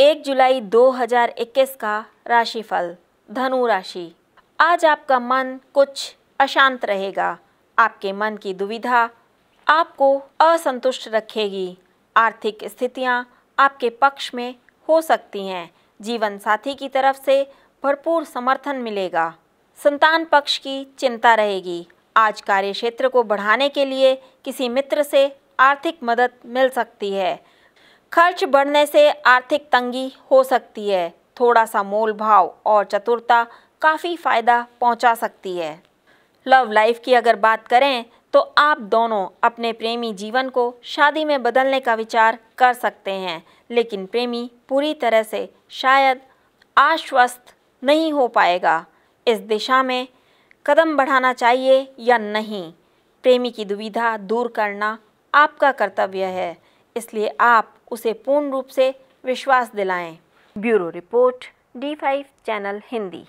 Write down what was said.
एक जुलाई 2021 का राशिफल धनु राशि आज आपका मन कुछ अशांत रहेगा आपके मन की दुविधा आपको असंतुष्ट रखेगी आर्थिक स्थितियां आपके पक्ष में हो सकती हैं जीवन साथी की तरफ से भरपूर समर्थन मिलेगा संतान पक्ष की चिंता रहेगी आज कार्य क्षेत्र को बढ़ाने के लिए किसी मित्र से आर्थिक मदद मिल सकती है खर्च बढ़ने से आर्थिक तंगी हो सकती है थोड़ा सा मोल भाव और चतुरता काफ़ी फायदा पहुंचा सकती है लव लाइफ की अगर बात करें तो आप दोनों अपने प्रेमी जीवन को शादी में बदलने का विचार कर सकते हैं लेकिन प्रेमी पूरी तरह से शायद आश्वस्त नहीं हो पाएगा इस दिशा में कदम बढ़ाना चाहिए या नहीं प्रेमी की दुविधा दूर करना आपका कर्तव्य है इसलिए आप उसे पूर्ण रूप से विश्वास दिलाएं bureau report D five channel Hindi